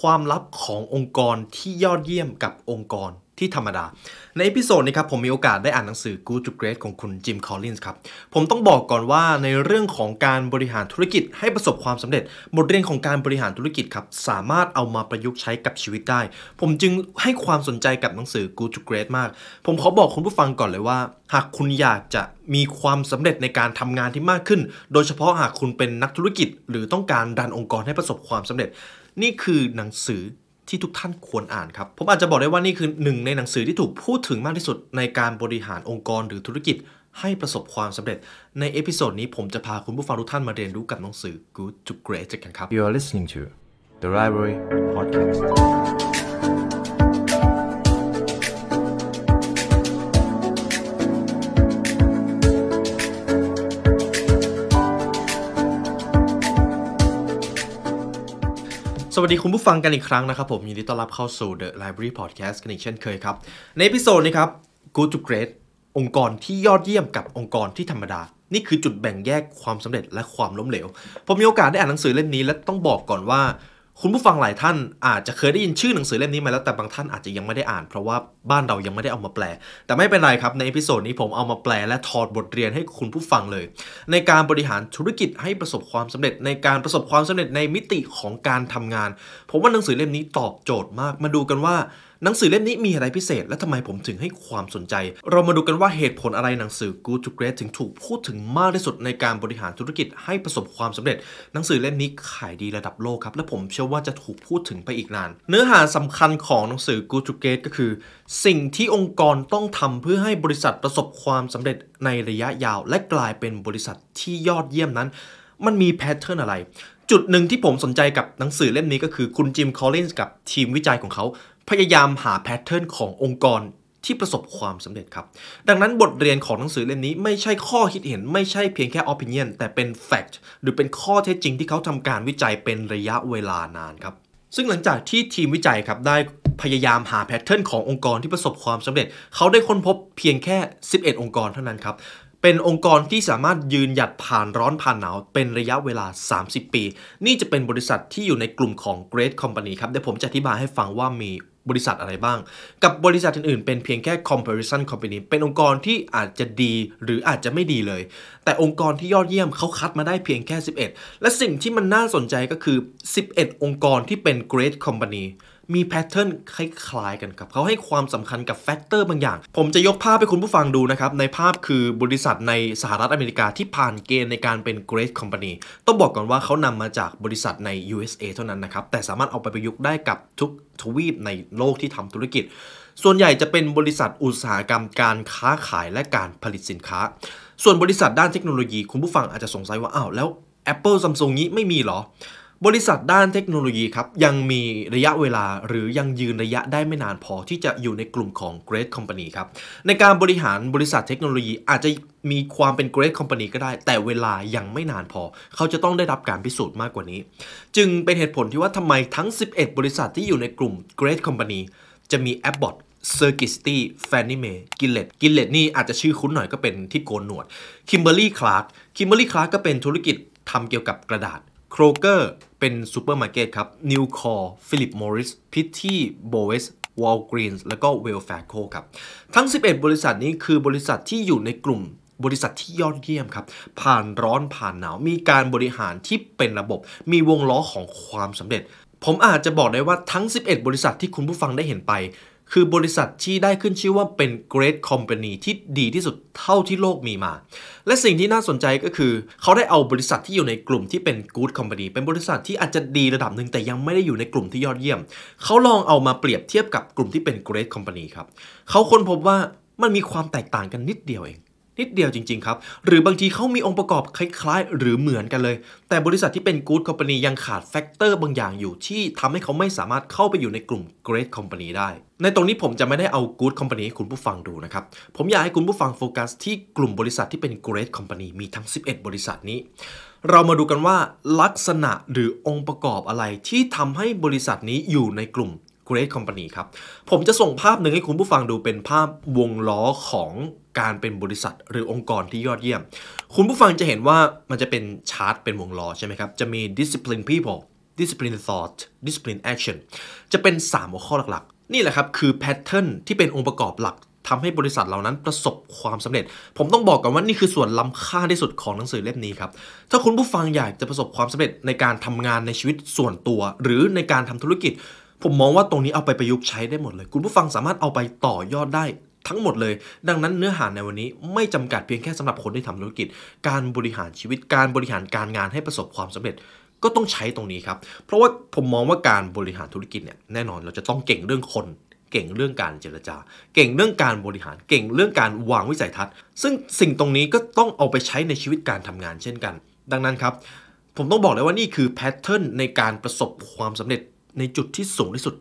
ความลับขององค์กรที่ยอดเยี่ยมกับองค์กรที่ธรรมดา ในอพิโซดนี้ครับผมมีโอกาสได้อ่านหนังสือ Good to Great ของคุณจิมคอลลินส์ครับ ผมต้องบอกก่อนว่า ในเรื่องของการบริหารธุรกิจให้ประสบความสำเร็จ บทเรียนของการบริหารธุรกิจครับสามารถเอามาประยุกต์ใช้กับชีวิตได้ ผมจึงให้ความสนใจกับหนังสือ Good to Great มาก ผมขอบอกคุณผู้ฟังก่อนเลยว่า หากคุณอยากจะมีความสำเร็จในการทำงานที่มากขึ้น โดยเฉพาะหากคุณเป็นนักธุรกิจ หรือต้องการดันองค์กรให้ประสบความสำเร็จนี่คือหนังสือที่ทุกท่านควรอ่านครับ ผมอาจจะบอกได้ว่านี่คือหนึ่งในหนังสือที่ถูกพูดถึงมากที่สุดในการบริหารองค์กรหรือธุรกิจให้ประสบความสำเร็จ ในเอพิโซดนี้ผมจะพาคุณผู้ฟังทุกท่านมาเรียนรู้กับหนังสือ Good to Great กันครับ You are listening to the Library Podcast สวัสดีคุณผู้ฟังกันอีกครั้งนะครับผม ยินดีต้อนรับเข้าสู่ The Library Podcast กันอีกเช่นเคยครับ ในพิโซดนี้ครับ Good to Great องค์กรที่ยอดเยี่ยมกับองค์กรที่ธรรมดา นี่คือจุดแบ่งแยกความสำเร็จและความล้มเหลว ผมมีโอกาสได้อ่านหนังสือเล่มนี้และต้องบอกก่อนว่าคุณผู้ฟังหลายท่านอาจจะเคยได้ยินชื่อหนังสือเล่มนี้มาแล้วแต่บางท่านอาจจะยังไม่ได้อ่าน เพราะว่าบ้านเรายังไม่ได้เอามาแปล แต่ไม่เป็นไรครับในเอพิโซดนี้ผมเอามาแปล และถอดบทเรียนให้คุณผู้ฟังเลย ในการบริหารธุรกิจให้ประสบความสำเร็จในการประสบความสำเร็จในมิติของการทำงานผมว่าหนังสือเล่มนี้ตอบโจทย์มากมาดูกันว่าหนังสือเล่มนี้มีอะไรพิเศษ และทำไมผมถึงให้ความสนใจ เรามาดูกันว่าเหตุผลอะไรหนังสือ Good to Great ถึงถูกพูดถึงมากที่สุด ในการบริหารธุรกิจให้ประสบความสำเร็จ หนังสือเล่มนี้ขายดีระดับโลกครับ และผมเชื่อว่าจะถูกพูดถึงไปอีกนาน เนื้อหาสำคัญของหนังสือ Good to Great ก็คือ สิ่งที่องค์กรต้องทำเพื่อให้บริษัทประสบความสำเร็จในระยะยาวและกลายเป็นบริษัทที่ยอดเยี่ยมนั้น มันมีแพทเทิร์นอะไร จุดหนึ่งที่ผมสนใจกับหนังสือเล่มนี้ก็คือคุณจิม คอลลินส์กับทีมวิจัยของเขาพยายามหาแพทเทิร์นขององค์กรที่ประสบความสำเร็จครับดังนั้นบทเรียนของหนังสือเล่มนี้ ไม่ใช่ข้อคิดเห็นไม่ใช่เพียงแค่ opinion แต่เป็น fact หรือเป็นข้อเท็จจริง ที่เขาทำการวิจัยเป็นระยะเวลานานครับซึ่งหลังจากที่ทีมวิจัยครับได้พยายามหาแพทเทิร์นขององค์กรที่ประสบความสำเร็จ เขาได้ค้นพบเพียงแค่ 11 องค์กรเท่านั้นครับเป็นองค์กรที่สามารถยืนหยัดผ่านร้อนผ่านหนาวเป็นระยะเวลา 30 ปี นี่จะเป็นบริษัทที่อยู่ในกลุ่มของ Great Company ครับเดี๋ยวผมจะอธิบายให้ฟังว่ามีบริษัทอะไรบ้าง กับบริษัทอื่นๆ เป็นเพียงแค่ comparison company เป็นองค์กรที่อาจจะดีหรืออาจจะไม่ดีเลย แต่องค์กรที่ยอดเยี่ยมเขาคัดมาได้เพียงแค่ 11 และสิ่งที่มันน่าสนใจก็คือ 11 องค์กรที่เป็น great company มีแพทเทิร์นคล้ายๆ กันครับ เขาให้ความสำคัญกับแฟกเตอร์บางอย่าง ผมจะยกภาพให้คุณผู้ฟังดูนะครับ ในภาพคือบริษัทในสหรัฐอเมริกาที่ผ่านเกณฑ์ในการเป็น Great Company ต้องบอกก่อนว่าเขานำมาจากบริษัทใน USA เท่านั้นนะครับ แต่สามารถเอาไปประยุกต์ได้กับทุกทวีปในโลกที่ทำธุรกิจ ส่วนใหญ่จะเป็นบริษัทอุตสาหกรรมการค้าขายและการผลิตสินค้า ส่วนบริษัทด้านเทคโนโลยีคุณผู้ฟังอาจจะสงสัยว่า อ้าวแล้ว Apple Samsung นี้ไม่มีหรอบริษัทด้านเทคโนโลยีครับยังมีระยะเวลาหรือยังยืนระยะได้ไม่นานพอที่จะอยู่ในกลุ่มของ Great Company ครับในการบริหารบริษัทเทคโนโลยีอาจจะมีความเป็น Great Company ก็ได้ แต่เวลายังไม่นานพอ เขาจะต้องได้รับการพิสูจน์มากกว่านี้ จึงเป็นเหตุผลที่ว่าทำไมทั้ง 11 บริษัทที่อยู่ในกลุ่ม Great Company จะมี Abbott c i r c i s t y Fannie Mae g i l l e t เล g i l l e t นี่อาจจะชื่อคุ้นหน่อยก็เป็นที่โกนหนวด Kimberly Clark Kimberly Clark ก็เป็นธุรกิจทำเกี่ยวกับกระดาษโครเกอร์เป็นซูเปอร์มาร์เก็ตครับนิวคอร์ฟิลิปมอริส พิตตี้โบเวสวอลกรีนส์และก็เวลแฟร์โคครับ ทั้ง 11 บริษัทนี้คือบริษัทที่อยู่ในกลุ่ม บริษัทที่ยอดเยี่ยมครับ ผ่านร้อนผ่านหนาว มีการบริหารที่เป็นระบบ มีวงล้อของความสำเร็จ ผมอาจจะบอกได้ว่าทั้ง 11 บริษัทที่คุณผู้ฟังได้เห็นไปคือบริษัทที่ได้ขึ้นชื่อว่าเป็น great company ที่ดีที่สุดเท่าที่โลกมีมา และสิ่งที่น่าสนใจก็คือเขาได้เอาบริษัทที่อยู่ในกลุ่มที่เป็น good company เป็นบริษัทที่อาจจะดีระดับหนึ่งแต่ยังไม่ได้อยู่ในกลุ่มที่ยอดเยี่ยมเขาลองเอามาเปรียบเทียบกับกลุ่มที่เป็น great company ครับเขาค้นพบว่ามันมีความแตกต่างกันนิดเดียวเองนิดเดียวจริงๆครับ หรือบางทีเขามีองค์ประกอบคล้าย ๆ หรือเหมือนกันเลย แต่บริษัทที่เป็นกู๊ดคอมพานียังขาดแฟกเตอร์บางอย่างอยู่ที่ทำให้เขาไม่สามารถเข้าไปอยู่ในกลุ่มเกรดคอมพานีได้ ในตรงนี้ผมจะไม่ได้เอากู๊ดคอมพานีให้คุณผู้ฟังดูนะครับ ผมอยากให้คุณผู้ฟังโฟกัสที่กลุ่มบริษัทที่เป็นเกรดคอมพานีมีทั้ง 11 บริษัทนี้เรามาดูกันว่าลักษณะหรือองค์ประกอบอะไรที่ทำให้บริษัทนี้อยู่ในกลุ่ม Great Company ครับผมจะส่งภาพหนึ่งให้คุณผู้ฟังดูเป็นภาพวงล้อของการเป็นบริษัทหรือองค์กรที่ยอดเยี่ยม คุณผู้ฟังจะเห็นว่ามันจะเป็นชาร์ตเป็นวงล้อใช่ไหมครับ จะมี discipline people discipline thought discipline action จะเป็น 3 หัวข้อหลักๆ นี่แหละครับ คือ pattern ที่เป็นองค์ประกอบหลักทำให้บริษัทเหล่านั้นประสบความสำเร็จ ผมต้องบอกก่อนว่านี่คือส่วนล้าค่าที่สุดของหนังสือเล่มนี้ครับ ถ้าคุณผู้ฟังอยากจะประสบความสำเร็จในการทำงานในชีวิตส่วนตัว หรือในการทำธุรกิจ ผมมองว่าตรงนี้เอาไปประยุกต์ใช้ได้หมดเลย คุณผู้ฟังสามารถเอาไปต่อยอดได้ทั้งหมดเลยดังนั้นเนื้อหาในวันนี้ไม่จำกัดเพียงแค่สำหรับคนที่ทำธุรกิจ การบริหารชีวิตการบริหารการงานให้ประสบความสำเร็จก็ต้องใช้ตรงนี้ครับ เพราะว่าผมมองว่าการบริหารธุรกิจเนี่ยแน่นอนเราจะต้องเก่งเรื่องคน เก่งเรื่องการเจรจา เก่งเรื่องการบริหารเก่งเรื่องการวางวิสัยทัศน์ ซึ่งสิ่งตรงนี้ก็ต้องเอาไปใช้ในชีวิตการทำงานเช่นกัน ดังนั้นครับผมต้องบอกเลยว่านี่คือแพทเทิร์นในการประสบความสำเร็จในจุดที่สูงที่สุด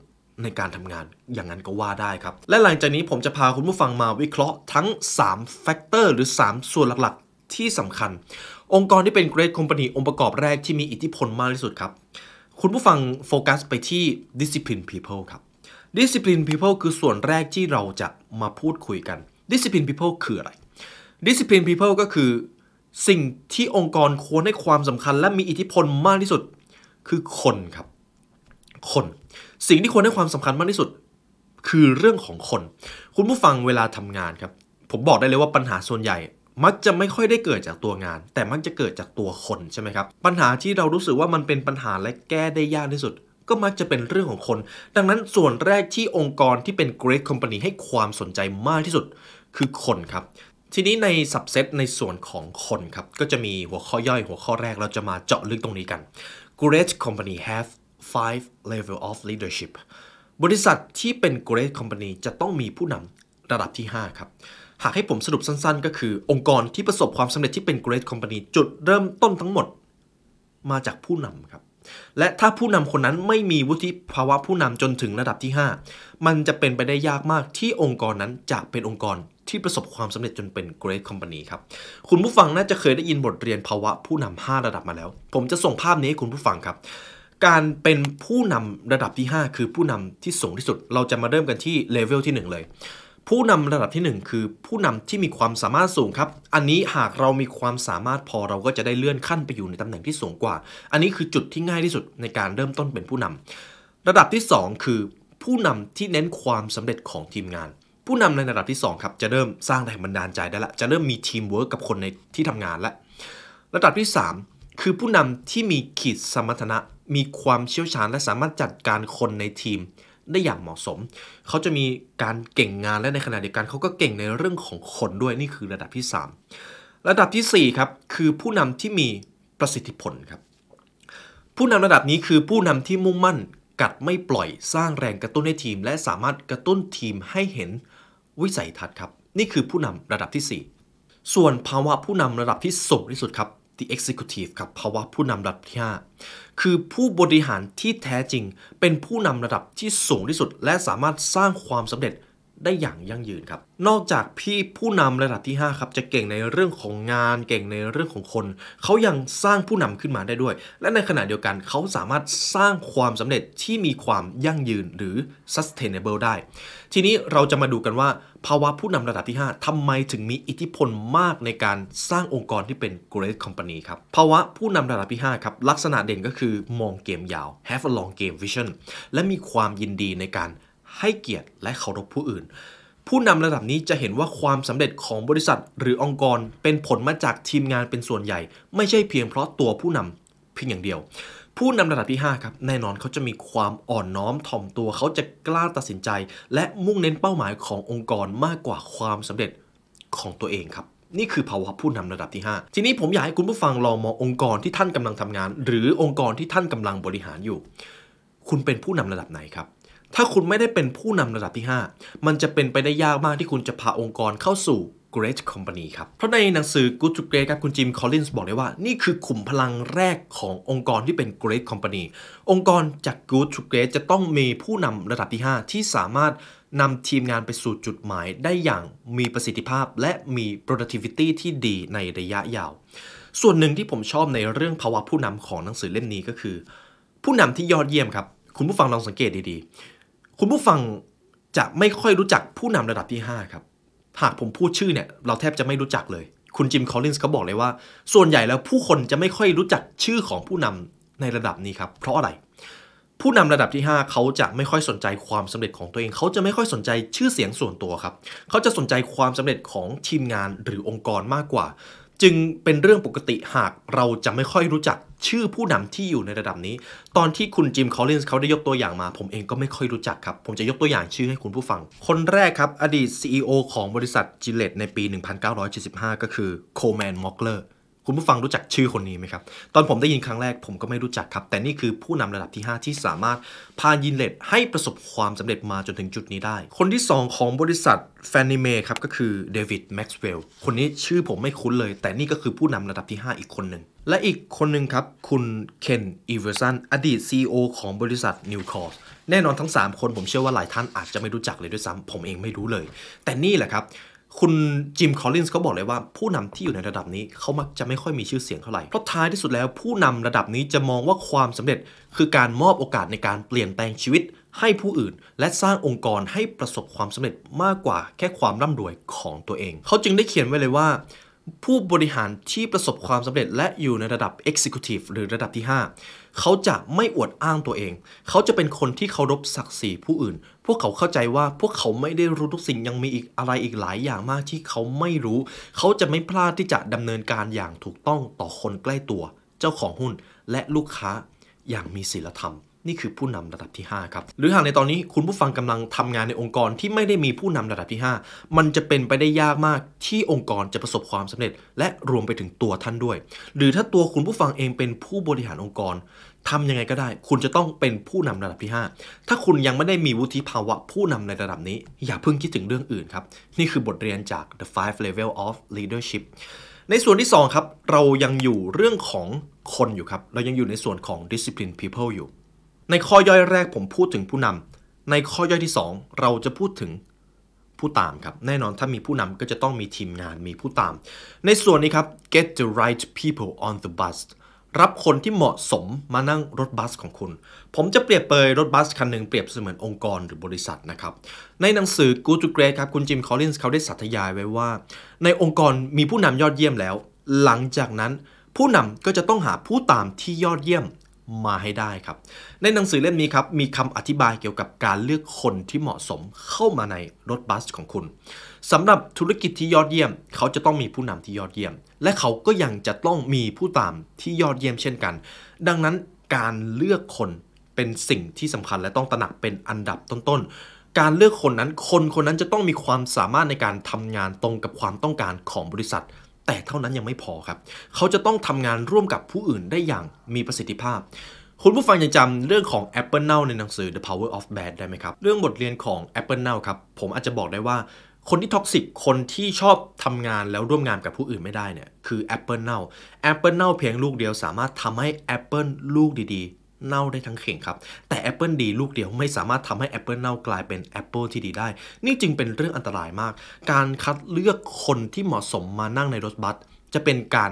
ในการทำงานอย่างนั้นก็ว่าได้ครับ และหลังจากนี้ผมจะพาคุณผู้ฟังมาวิเคราะห์ทั้ง3แฟกเตอร์หรือ 3 ส่วนหลักๆที่สำคัญ องค์กรที่เป็นเกรดคอมพานีองค์ประกอบแรกที่มีอิทธิพลมากที่สุดครับ คุณผู้ฟังโฟกัสไปที่ discipline people ครับ discipline people คือส่วนแรกที่เราจะมาพูดคุยกัน discipline people คืออะไร discipline people ก็คือ สิ่งที่องค์กรควรให้ความสำคัญ และมีอิทธิพลมากที่สุด คือคนครับ คนสิ่งที่ควรให้ความสำคัญมากที่สุด คือเรื่องของคน คุณผู้ฟังเวลาทำงานครับผมบอกได้เลยว่าปัญหาส่วนใหญ่ มักจะไม่ค่อยได้เกิดจากตัวงาน แต่มักจะเกิดจากตัวคนใช่ไหมครับปัญหาที่เรารู้สึกว่ามันเป็นปัญหาและแก้ได้ยากที่สุด ก็มักจะเป็นเรื่องของคน ดังนั้นส่วนแรกที่องค์กรที่เป็น great company ให้ความสนใจมากที่สุด คือคนครับทีนี้ในสับเซตในส่วนของคนครับก็จะมีหัวข้อย่อยหัวข้อแรกเราจะมาเจาะลึกตรงนี้กัน Great company have five level of leadership บริษัทที่เป็น great company จะต้องมีผู้นำระดับที่ 5 ครับ หากให้ผมสรุปสั้น ๆ ก็คือองค์กรที่ประสบความสำเร็จที่เป็น great company จุดเริ่มต้นทั้งหมดมาจากผู้นำครับ และถ้าผู้นำคนนั้นไม่มีวุฒิภาวะผู้นำจนถึงระดับที่ 5 มันจะเป็นไปได้ยากมากที่องค์กรนั้นจะเป็นองค์กรที่ประสบความสำเร็จจนเป็น great company ครับ คุณผู้ฟังน่าจะเคยได้ยินบทเรียนภาวะผู้นำ 5 ระดับมาแล้ว ผมจะส่งภาพนี้ให้คุณผู้ฟังครับการเป็นผู้นำระดับที่ 5 คือผู้นำที่สูงที่สุด เราจะมาเริ่มกันที่เลเวลที่ 1 เลย ผู้นำระดับที่ 1 คือผู้นำที่มีความสามารถสูงครับ อันนี้หากเรามีความสามารถพอเราก็จะได้เลื่อนขั้นไปอยู่ในตำแหน่งที่สูงกว่า อันนี้คือจุดที่ง่ายที่สุดในการเริ่มต้นเป็นผู้นำระดับที่ 2 คือ ผู้นำที่เน้นความสำเร็จของทีมงาน ผู้นำในระดับที่2ครับจะเริ่มสร้างแรงบันดาลใจได้ละ จะเริ่มมีทีมเวิร์กกับคนในที่ทำงานละ ระดับที่ 3 คือผู้นำที่มีขีดสมรรถนะมีความเชี่ยวชาญ และสามารถจัดการคนในทีมได้อย่างเหมาะสม เขาจะมีการเก่งงานและในขณะเดียวกันเขาก็เก่งในเรื่องของคนด้วยนี่คือระดับที่ 3 ระดับที่ 4ครับคือผู้นำที่มีประสิทธิผลครับ ผู้นำระดับนี้คือผู้นำที่มุ่งมั่นกัดไม่ปล่อยสร้างแรงกระตุ้นให้ทีมและสามารถกระตุ้นทีมให้เห็นวิสัยทัศน์ครับนี่คือผู้นำระดับที่ 4 ส่วนภาวะผู้นำระดับที่สูงที่สุดครับ the executive ครับภาวะผู้นำระดับที่5คือผู้บริหารที่แท้จริง เป็นผู้นำระดับที่สูงที่สุด และสามารถสร้างความสำเร็จได้อย่างยั่งยืน ครับ นอกจากพี่ผู้นำระดับที่ 5 ครับ จะเก่งในเรื่องของงานเก่งในเรื่องของคน เขายังสร้างผู้นำขึ้นมาได้ด้วย และในขณะเดียวกันเขาสามารถสร้างความสำเร็จที่มีความยั่งยืนหรือ sustainable ได้ ทีนี้เราจะมาดูกันว่าภาวะผู้นำระดับที่ 5 ทำไมถึงมีอิทธิพลมากในการสร้างองค์กรที่เป็น great company ครับภาวะผู้นำระดับที่5ครับลักษณะเด่นก็คือมองเกมยาว have a long game vision และมีความยินดีในการให้เกียรติและเคารพผู้อื่น ผู้นำระดับนี้จะเห็นว่าความสำเร็จของบริษัท หรือองค์กรเป็นผลมาจากทีมงานเป็นส่วนใหญ่ ไม่ใช่เพียงเพราะตัวผู้นำเพียงอย่างเดียว ผู้นำระดับที่5ครับแน่นอนเขาจะมีความอ่อนน้อมถ่อมตัวเขาจะกล้าตัดสินใจ และมุ่งเน้นเป้าหมายขององค์กรมากกว่าความสำเร็จของตัวเองครับนี่คือภาวะผู้นำระดับที่ 5 ทีนี้ผมอยากให้คุณผู้ฟังลองมององค์กรที่ท่านกำลังทำงาน หรือองค์กรที่ท่านกำลังบริหารอยู่ คุณเป็นผู้นำระดับไหนครับถ้าคุณไม่ได้เป็นผู้นำระดับที่ 5 มันจะเป็นไปได้ยากมากที่คุณจะพาองค์กรเข้าสู่ Great Company ครับ เพราะในหนังสือ Good to Great ครับคุณจิมคอลลินส์บอกเลยว่า นี่คือขุมพลังแรกขององค์กรที่เป็น Great Company องค์กรจาก Good to Great จะต้องมีผู้นำระดับที่ 5 ที่สามารถนำทีมงานไปสู่จุดหมายได้อย่างมีประสิทธิภาพและมี productivity ที่ดีในระยะยาว ส่วนหนึ่งที่ผมชอบในเรื่องภาวะผู้นำของหนังสือเล่มนี้ก็คือ ผู้นำที่ยอดเยี่ยมครับ คุณผู้ฟังลองสังเกตดีๆคุณผู้ฟังจะไม่ค่อยรู้จักผู้นำระดับที่5ครับ หากผมพูดชื่อเนี่ยเราแทบจะไม่รู้จักเลย คุณจิม คอลลินส์เขาบอกเลยว่า ส่วนใหญ่แล้วผู้คนจะไม่ค่อยรู้จักชื่อของผู้นำในระดับนี้ครับ เพราะอะไร ผู้นำระดับที่ 5 เขาจะไม่ค่อยสนใจความสำเร็จของตัวเอง เขาจะไม่ค่อยสนใจชื่อเสียงส่วนตัวครับ เขาจะสนใจความสำเร็จของทีมงานหรือองค์กรมากกว่าจึงเป็นเรื่องปกติหากเราจะไม่ค่อยรู้จักชื่อผู้นำที่อยู่ในระดับนี้ ตอนที่คุณจิม คอลลินส์เขาได้ยกตัวอย่างมา ผมเองก็ไม่ค่อยรู้จักครับ ผมจะยกตัวอย่างชื่อให้คุณผู้ฟัง คนแรกครับอดีต CEO ของบริษัทจิเลตในปี 1975 ก็คือโคแมนมอกเลอร์คุณผู้ฟังรู้จักชื่อคนนี้ไหมครับ ตอนผมได้ยินครั้งแรกผมก็ไม่รู้จักครับ แต่นี่คือผู้นำระดับที่ 5 ที่สามารถพายินเลดให้ประสบความสำเร็จมาจนถึงจุดนี้ได้ คนที่ 2 ของบริษัทแฟนนิเมครับ ก็คือเดวิดแม็กซ์เวลล์คนนี้ชื่อผมไม่คุ้นเลย แต่นี่ก็คือผู้นำระดับที่ 5 อีกคนหนึ่งและอีกคนหนึ่งครับ คุณเคนอีเวอร์สันอดีต CEO ของบริษัทนิวคอร์สแน่นอนทั้ง3คนผมเชื่อว่าหลายท่านอาจจะไม่รู้จักเลยด้วยซ้ำผมเองไม่รู้เลย แต่นี่แหละครับคุณจิม คอลลินส์เขาบอกเลยว่า ผู้นำที่อยู่ในระดับนี้เขามักจะไม่ค่อยมีชื่อเสียงเท่าไหร่เพราะท้ายที่สุดแล้ว ผู้นำระดับนี้จะมองว่าความสำเร็จ คือการมอบโอกาสในการเปลี่ยนแปลงชีวิตให้ผู้อื่น และสร้างองค์กรให้ประสบความสำเร็จมากกว่า แค่ความร่ำรวยของตัวเอง เขาจึงได้เขียนไว้เลยว่าผู้บริหารที่ประสบความสำเร็จและอยู่ในระดับ Executive หรือระดับที่ 5 เขาจะไม่อวดอ้างตัวเอง เขาจะเป็นคนที่เคารพศักดิ์ศรีผู้อื่น พวกเขาเข้าใจว่าพวกเขาไม่ได้รู้ทุกสิ่งยังมีอีกอะไรอีกหลายอย่างมากที่เขาไม่รู้ เขาจะไม่พลาดที่จะดำเนินการอย่างถูกต้องต่อคนใกล้ตัว เจ้าของหุ้นและลูกค้าอย่างมีศีลธรรมนี่คือผู้นำระดับที่5ครับ หรือหากในตอนนี้คุณผู้ฟังกำลังทำงานในองค์กรที่ไม่ได้มีผู้นำระดับที่ 5 มันจะเป็นไปได้ยากมากที่องค์กรจะประสบความสำเร็จ และรวมไปถึงตัวท่านด้วย หรือถ้าตัวคุณผู้ฟังเองเป็นผู้บริหารองค์กร ทำยังไงก็ได้ คุณจะต้องเป็นผู้นำระดับที่ 5 ถ้าคุณยังไม่ได้มีวุฒิภาวะ ผู้นำในระดับนี้ อย่าเพิ่งคิดถึงเรื่องอื่นครับ นี่คือบทเรียนจาก the five level of leadership ในส่วนที่2ครับเรายังอยู่เรื่องของคนอยู่ครับ เรายังอยู่ในส่วนของ discipline people อยู่ในข้อย่อยแรกผมพูดถึงผู้นำ ในข้อย่อยที่ 2 เราจะพูดถึงผู้ตามครับ แน่นอนถ้ามีผู้นำก็จะต้องมีทีมงานมีผู้ตาม ในส่วนนี้ครับ get the right people on the bus รับคนที่เหมาะสมมานั่งรถบัสของคุณ ผมจะเปรียบเปยรถบัสคันหนึ่งเปรียบเสมือนองค์กรหรือบริษัทนะครับ ในหนังสือ Good to Great ครับคุณจิมคอลลินส์เขาได้สัตยายไว้ว่า ในองค์กรมีผู้นำยอดเยี่ยมแล้ว หลังจากนั้น ผู้นำก็จะต้องหาผู้ตามที่ยอดเยี่ยมมาให้ได้ครับ ในหนังสือเล่มนี้ครับมีคำอธิบายเกี่ยวกับการเลือกคนที่เหมาะสมเข้ามาในรถบัสของคุณสำหรับธุรกิจที่ยอดเยี่ยม เขาจะต้องมีผู้นำที่ยอดเยี่ยม และเขาก็ยังจะต้องมีผู้ตามที่ยอดเยี่ยมเช่นกัน ดังนั้นการเลือกคนเป็นสิ่งที่สำคัญและต้องตระหนักเป็นอันดับต้นๆ การเลือกคนนั้นคนคนนั้นจะต้องมีความสามารถในการทำงานตรงกับความต้องการของบริษัทแต่เท่านั้นยังไม่พอครับ เขาจะต้องทำงานร่วมกับผู้อื่นได้อย่างมีประสิทธิภาพ คุณผู้ฟังยังจำเรื่องของ Apple Now ในหนังสือ The Power of Bad ได้ไหมครับ เรื่องบทเรียนของ Apple Now ครับ ผมอาจจะบอกได้ว่า คนที่ท็อกซิก คนที่ชอบทำงานแล้วร่วมงานกับผู้อื่นไม่ได้เนี่ย คือ Apple Now Apple Now เพียงลูกเดียว สามารถทำให้ Apple ลูกดี ๆเน่าได้ทั้งเข่งครับ แต่แอปเปิลดีลูกเดียวไม่สามารถทำให้แอปเปิลเน่ากลายเป็นแอปเปิลที่ดีได้ นี่จึงเป็นเรื่องอันตรายมาก การคัดเลือกคนที่เหมาะสมมานั่งในรถบัสจะเป็นการ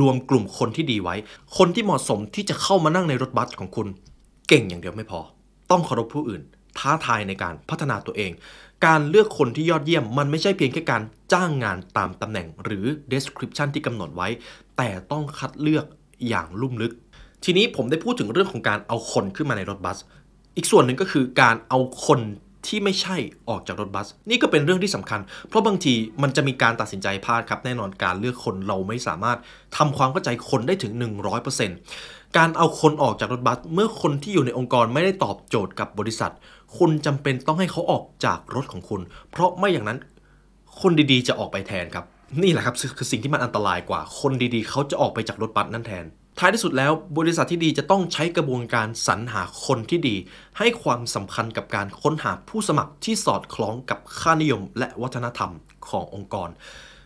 รวมกลุ่มคนที่ดีไว้ คนที่เหมาะสมที่จะเข้ามานั่งในรถบัสของคุณ เก่งอย่างเดียวไม่พอ ต้องเคารพผู้อื่น ท้าทายในการพัฒนาตัวเอง การเลือกคนที่ยอดเยี่ยม มันไม่ใช่เพียงแค่การจ้างงานตามตำแหน่งหรือ description ที่กำหนดไว้ แต่ต้องคัดเลือกอย่างลุ่มลึกทีนี้ผมได้พูดถึงเรื่องของการเอาคนขึ้นมาในรถบัส อีกส่วนหนึ่งก็คือการเอาคนที่ไม่ใช่ออกจากรถบัส นี่ก็เป็นเรื่องที่สำคัญ เพราะบางทีมันจะมีการตัดสินใจพลาดครับแน่นอนการเลือกคนเราไม่สามารถทำความเข้าใจคนได้ถึง100%การเอาคนออกจากรถบัสเมื่อคนที่อยู่ในองค์กรไม่ได้ตอบโจทย์กับบริษัท คุณจำเป็นต้องให้เขาออกจากรถของคุณ เพราะไม่อย่างนั้นคนดีๆจะออกไปแทนครับ นี่แหละครับคือสิ่งที่มันอันตรายกว่า คนดีๆ เขาจะออกไปจากรถบัสนั่นแทนท้ายที่สุดแล้วบริษัทที่ดีจะต้องใช้กระบวนการสรรหาคนที่ดี ให้ความสำคัญกับการค้นหาผู้สมัครที่สอดคล้องกับค่านิยมและวัฒนธรรมขององค์กร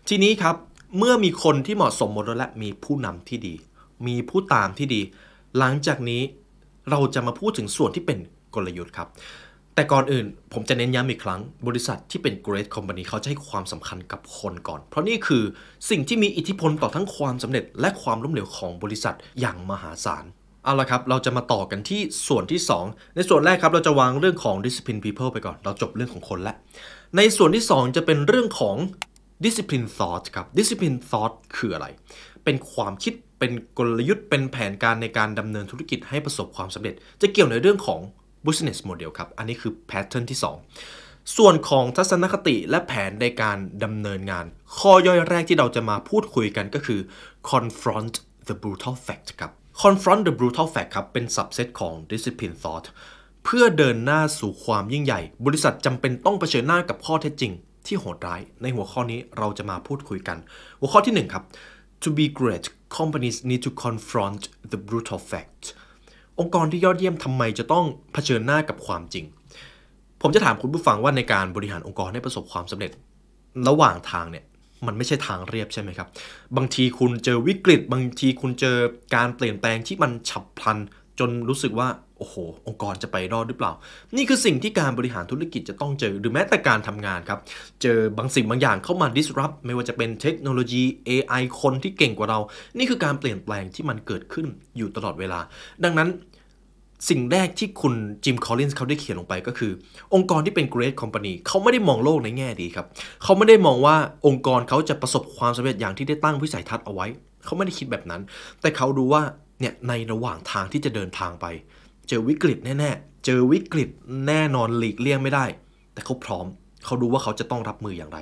ทีนี้ครับเมื่อมีคนที่เหมาะสมหมดและมีผู้นำที่ดี มีผู้ตามที่ดี หลังจากนี้เราจะมาพูดถึงส่วนที่เป็นกลยุทธ์ครับแต่ก่อนอื่น ผมจะเน้นย้ำอีกครั้งบริษัทที่เป็น great company เขาจะให้ความสำคัญกับคนก่อน เพราะนี่คือสิ่งที่มีอิทธิพลต่อทั้งความสำเร็จและความล้มเหลวของบริษัทอย่างมหาศาลเอาละครับเราจะมาต่อกันที่ส่วนที่ 2ในส่วนแรกครับเราจะวางเรื่องของ discipline people ไปก่อนเราจบเรื่องของคนแล้วในส่วนที่2จะเป็นเรื่องของ discipline thought ครับ discipline thought คืออะไร เป็นความคิดเป็นกลยุทธ์ เป็นแผนการในการดำเนินธุรกิจให้ประสบความสำเร็จ จะเกี่ยวในเรื่องของ business model ครับ อันนี้คือ pattern ที่2 ส่วนของทัศนคติและแผนในการดำเนินงาน ข้อย่อยแรกที่เราจะมาพูดคุยกันก็คือ confront the brutal fact ครับ confront the brutal fact ครับ เป็น subset ของ discipline thought เพื่อเดินหน้าสู่ความยิ่งใหญ่ บริษัทจำเป็นต้องเผชิญหน้ากับข้อเท็จจริงที่โหดร้าย ในหัวข้อนี้เราจะมาพูดคุยกัน หัวข้อที่1ครับ to be great companies need to confront the brutal fact องค์กรที่ยอดเยี่ยมทำไมจะต้องเผชิญหน้ากับความจริง ผมจะถามคุณผู้ฟังว่าในการบริหารองค์กรให้ประสบความสำเร็จ ระหว่างทางเนี่ยมันไม่ใช่ทางเรียบใช่ไหมครับ บางทีคุณเจอวิกฤต บางทีคุณเจอการเปลี่ยนแปลงที่มันฉับพลัน จนรู้สึกว่าโอ้โห องค์กรจะไปรอดหรือเปล่า นี่คือสิ่งที่การบริหารธุรกิจจะต้องเจอ หรือแม้แต่การทำงานครับ เจอบางสิ่งบางอย่างเข้ามา disrupt ไม่ว่าจะเป็นเทคโนโลยี AI คนที่เก่งกว่าเรา นี่คือการเปลี่ยนแปลงที่มันเกิดขึ้นอยู่ตลอดเวลา ดังนั้นสิ่งแรกที่คุณจิม คอลลินส์เขาได้เขียนลงไปก็คือ องค์กรที่เป็นเกรดคอมพานีเขาไม่ได้มองโลกในแง่ดีครับ เขาไม่ได้มองว่าองค์กรเขาจะประสบความสำเร็จอย่างที่ได้ตั้งวิสัยทัศน์เอาไว้ เขาไม่ได้คิดแบบนั้น แต่เขาดูว่าเนี่ยในระหว่างทางที่จะเดินทางไปเจอวิกฤตแน่ ๆ เจอวิกฤตแน่นอนหลีกเลี่ยงไม่ได้ แต่เขาพร้อม เขารู้ว่าเขาจะต้องรับมืออย่างไร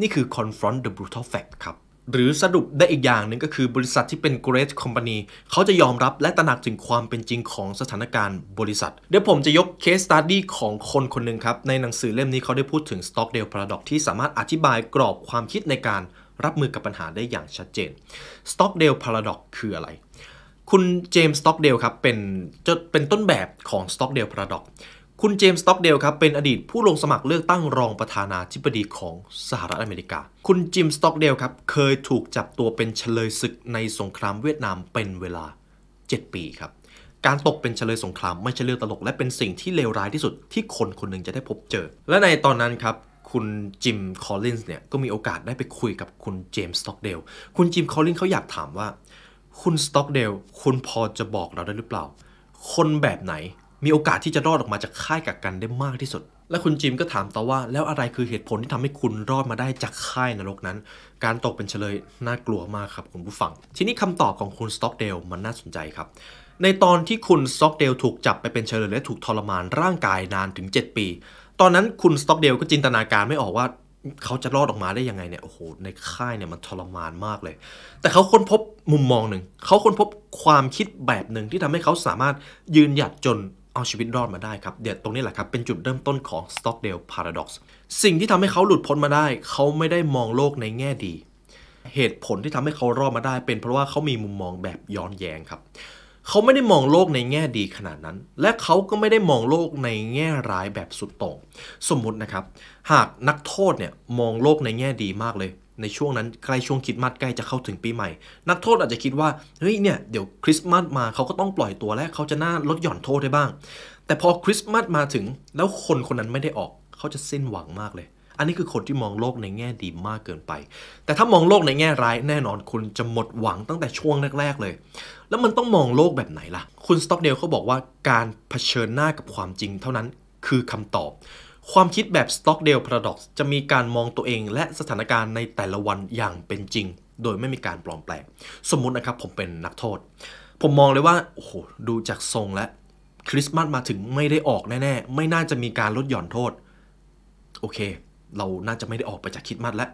นี่คือ confront the brutal fact ครับ หรือสรุปได้อีกอย่างหนึ่งก็คือบริษัทที่เป็น great company เขาจะยอมรับและตระหนักถึงความเป็นจริงของสถานการณ์บริษัท เดี๋ยวผมจะยก case study ของคนคนหนึ่งครับ ในหนังสือเล่มนี้เขาได้พูดถึง Stockdale Paradox ที่สามารถอธิบายกรอบความคิดในการรับมือกับปัญหาได้อย่างชัดเจน Stockdale Paradox คืออะไรคุณเจมส์สต็อกเดลครับเป็นจเป็นต้นแบบของสต็อกเดลพาราดอก คุณเจมส์สต็อกเดลครับเป็นอดีตผู้ลงสมัครเลือกตั้งรองประธานาธิบดีของสหรัฐอเมริกา คุณจิมสต็อกเดลครับเคยถูกจับตัวเป็นเฉลยศึกในสงครามเวียดนามเป็นเวลา 7 ปีครับการตกเป็นเฉลยสงครามไม่ใช่เรื่องตลก และเป็นสิ่งที่เลวร้ายที่สุดที่คนคนหนึ่งจะได้พบเจอ และในตอนนั้นครับคุณจิมคอลลินส์เนี่ยก็มีโอกาสได้ไปคุยกับคุณเจมส์สต็อกเดล คุณจิมคอลลินส์เขาอยากถามว่าคุณสต็อกเดล คุณพอจะบอกเราได้หรือเปล่า คนแบบไหนมีโอกาสที่จะรอดออกมาจากค่ายกักกันได้มากที่สุด และคุณจิมก็ถามต่อว่า แล้วอะไรคือเหตุผลที่ทำให้คุณรอดมาได้จากค่ายนรกนั้น การตกเป็นเฉลยน่ากลัวมากครับคุณผู้ฟัง ทีนี้คำตอบของคุณสต็อกเดล มันน่าสนใจครับ ในตอนที่คุณสต็อกเดลถูกจับไปเป็นเฉลยและถูกทรมานร่างกายนานถึง 7 ปี ตอนนั้นคุณสต็อกเดลก็จินตนาการไม่ออกว่าเขาจะรอดออกมาได้ยังไงเนี่ยโอ้โหในค่ายเนี่ยมันทรมานมากเลย แต่เขาค้นพบมุมมองหนึ่ง เขาค้นพบความคิดแบบหนึ่งที่ทำให้เขาสามารถยืนหยัดจนเอาชีวิตรอดมาได้ครับเดี๋ยวตรงนี้แหละครับเป็นจุดเริ่มต้นของ Stockdale Paradox สิ่งที่ทำให้เขาหลุดพ้นมาได้ เขาไม่ได้มองโลกในแง่ดี เหตุผลที่ทำให้เขารอดมาได้เป็นเพราะว่าเขามีมุมมองแบบย้อนแยงครับเขาไม่ได้มองโลกในแง่ดีขนาดนั้น และเขาก็ไม่ได้มองโลกในแง่ร้ายแบบสุดโต่งสมมุตินะครับหากนักโทษเนี่ยมองโลกในแง่ดีมากเลย ในช่วงนั้นใกล้ช่วงคิดมัดใกล้จะเข้าถึงปีใหม่ นักโทษอาจจะคิดว่าเฮ้ยเนี่ยเดี๋ยวคริสต์มาสมาเขาก็ต้องปล่อยตัวแล้วเขาจะน่าลดหย่อนโทษได้บ้าง แต่พอคริสต์มาสมาถึงแล้วคนคนนั้นไม่ได้ออกเขาจะสิ้นหวังมากเลยอันนี้คือคนที่มองโลกในแง่ดีมากเกินไป แต่ถ้ามองโลกในแง่ร้ายแน่นอนคุณจะหมดหวังตั้งแต่ช่วงแรก ๆ เลย แล้วมันต้องมองโลกแบบไหนล่ะ คุณสต็อกเดลเขาบอกว่าการเผชิญหน้ากับความจริงเท่านั้นคือคำตอบ ความคิดแบบ Stockdale p a r อกซ์จะมีการมองตัวเองและสถานการณ์ในแต่ละวันอย่างเป็นจริง โดยไม่มีการปลอมแปลงสมมุตินะครับผมเป็นนักโทษ ผมมองเลยว่าโอ้โหดูจากทรงและคริสต์มาสมาถึงไม่ได้ออกแน่ๆไม่น่าจะมีการลดหย่อนโทษ โอเคเราน่าจะไม่ได้ออกไปจากคิดมัดแล้ว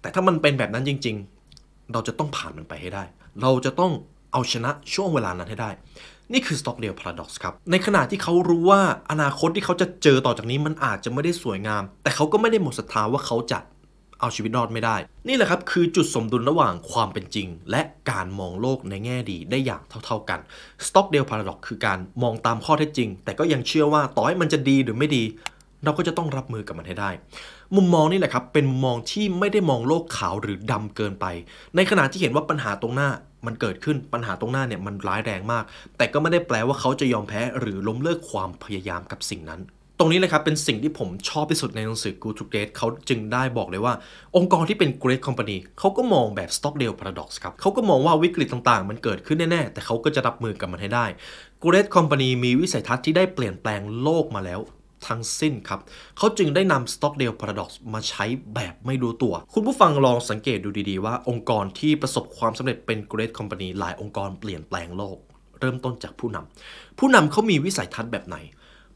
แต่ถ้ามันเป็นแบบนั้นจริง ๆ เราจะต้องผ่านมันไปให้ได้ เราจะต้องเอาชนะช่วงเวลานั้นให้ได้ นี่คือส็อกเดลพาราด็อกส์ครับ ในขณะที่เขารู้ว่าอนาคตที่เขาจะเจอต่อจากนี้มันอาจจะไม่ได้สวยงาม แต่เขาก็ไม่ได้หมดศรัทธาว่าเขาจะเอาชีวิตรอดไม่ได้ นี่แหละครับคือจุดสมดุลระหว่างความเป็นจริง และการมองโลกในแง่ดีได้อย่างเท่าๆกัน็อกเดลพาราด็อก o ์คือการมองตามข้อเท็จจริง แต่ก็ยังเชื่อว่าต่อให้มันจะดีหรือไม่ดี เราก็จะต้องรับมือกับมันให้ได้มุมมองนี่แหละครับ เป็นมุมมองที่ไม่ได้มองโลกขาวหรือดำเกินไป ในขณะที่เห็นว่าปัญหาตรงหน้ามันเกิดขึ้นปัญหาตรงหน้าเนี่ยมันร้ายแรงมาก แต่ก็ไม่ได้แปลว่าเขาจะยอมแพ้หรือล้มเลิกความพยายามกับสิ่งนั้น ตรงนี้ละครับเป็นสิ่งที่ผมชอบที่สุดในหนังสือ Good to Great เขาจึงได้บอกเลยว่า องค์กรที่เป็น Great Company เขาก็มองแบบ Stockdale Paradox ครับเขาก็มองว่าวิกฤตต่างๆ มันเกิดขึ้นแน่ๆแต่เขาก็จะรับมือกับมันให้ได้ Great Company มีวิสัยทัศน์ที่ได้เปลี่ยนแปลงโลกมาแล้วทั้งสิ้นครับเขาจึงได้นำสต็อกเดลพาราดอกซ์มาใช้แบบไม่ดูตัว คุณผู้ฟังลองสังเกตดูดีๆ ว่าองค์กรที่ประสบความสำเร็จเป็นเกรดคอมพานีหลายองค์กรเปลี่ยนแปลงโลก เริ่มต้นจากผู้นำผู้นำเขามีวิสัยทัศน์แบบไหน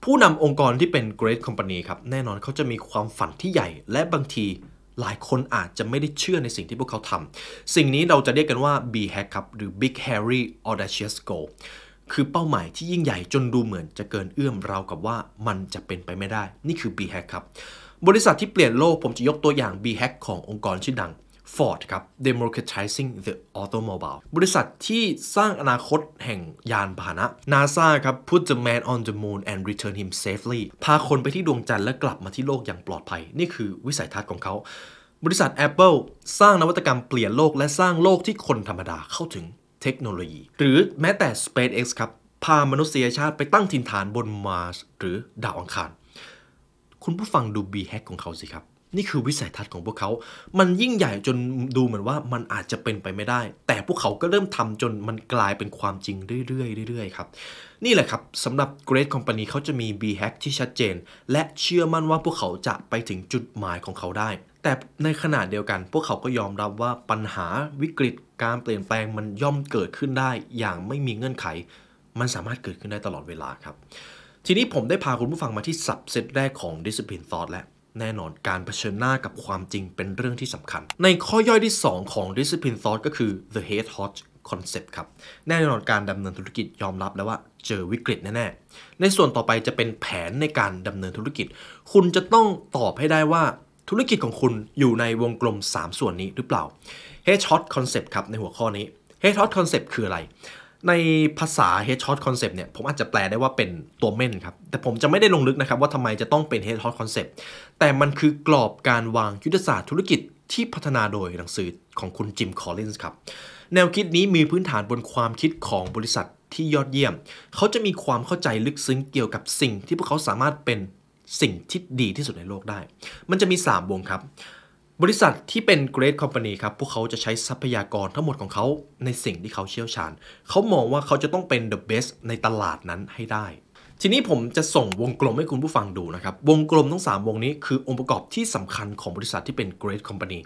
ผู้นำองค์กรที่เป็นเกรดคอมพานีครับแน่นอนเขาจะมีความฝันที่ใหญ่ และบางทีหลายคนอาจจะไม่ได้เชื่อในสิ่งที่พวกเขาทำสิ่งนี้เราจะเรียกกันว่า B-hack ครับหรือ Big h a i r y Audacious Goal คือเป้าหมายที่ยิ่งใหญ่จนดูเหมือนจะเกินเอื้อมเรากับว่ามันจะเป็นไปไม่ได้ นี่คือ B-Hack ครับ บริษัทที่เปลี่ยนโลกผมจะยกตัวอย่าง B-Hack ขององค์กรชื่อดัง Ford ครับ Democratizing the Automobile บริษัทที่สร้างอนาคตแห่งยานพาหนะ NASA ครับ Put the man on the moon and return him safely พาคนไปที่ดวงจันทร์และกลับมาที่โลกอย่างปลอดภัย นี่คือวิสัยทัศน์ของเขา บริษัท Apple สร้างนวัตกรรมเปลี่ยนโลกและสร้างโลกที่คนธรรมดาเข้าถึงเทคโนโลยี หรือแม้แต่ SpaceX ครับ พามนุษยชาติไปตั้งถิ่นฐานบนมาร์สหรือดาวอังคาร คุณผู้ฟังดู b ีแฮกของเขาสิครับ นี่คือวิสัยทัศน์ของพวกเขา มันยิ่งใหญ่จนดูเหมือนว่ามันอาจจะเป็นไปไม่ได้ แต่พวกเขาก็เริ่มทำจนมันกลายเป็นความจริงเรื่อยๆเรื่อยๆครับ นี่แหละครับสำหรับ Great Company เขาจะมี b h a c k ที่ชัดเจน และเชื่อมั่นว่าพวกเขาจะไปถึงจุดหมายของเขาได้แต่ในขณะเดียวกันพวกเขาก็ยอมรับว่าปัญหาวิกฤตการเปลี่ยนแปลงมันย่อมเกิดขึ้นได้อย่างไม่มีเงื่อนไข มันสามารถเกิดขึ้นได้ตลอดเวลาครับ ทีนี้ผมได้พาคุณผู้ฟังมาที่สับเซตแรกของ discipline thought และแน่นอนการเผชิญหน้ากับความจริงเป็นเรื่องที่สำคัญ ในข้อย่อยที่ 2 ของ discipline thought ก็คือ the head hot concept ครับ แน่นอนการดำเนินธุรกิจยอมรับแล้วว่าเจอวิกฤตแน่ๆในส่วนต่อไปจะเป็นแผนในการดำเนินธุรกิจ คุณจะต้องตอบให้ได้ว่าธุรกิจของคุณอยู่ในวงกลม 3 ส่วนนี้หรือเปล่า Headshot Concept ครับในหัวข้อนี้ Headshot Concept คืออะไร ในภาษา Headshot Concept เนี่ยผมอาจจะแปลได้ว่าเป็นตัวเม่นครับ แต่ผมจะไม่ได้ลงลึกนะครับว่าทำไมจะต้องเป็น Headshot Concept แต่มันคือกรอบการวางยุทธศาสตร์ธุรกิจที่พัฒนาโดยหนังสือของคุณจิมคอลลินส์ครับ แนวคิดนี้มีพื้นฐานบนความคิดของบริษัทที่ยอดเยี่ยมเขาจะมีความเข้าใจลึกซึ้งเกี่ยวกับสิ่งที่พวกเขาสามารถเป็นสิ่งที่ดีที่สุดในโลกได้ มันจะมี 3 วงครับ บริษัทที่เป็น great company ครับ พวกเขาจะใช้ทรัพยากรทั้งหมดของเขาในสิ่งที่เขาเชี่ยวชาญ เขามองว่าเขาจะต้องเป็น the best ในตลาดนั้นให้ได้ ทีนี้ผมจะส่งวงกลมให้คุณผู้ฟังดูนะครับ วงกลมทั้ง3 วงนี้คือองค์ประกอบที่สำคัญของบริษัทที่เป็น great company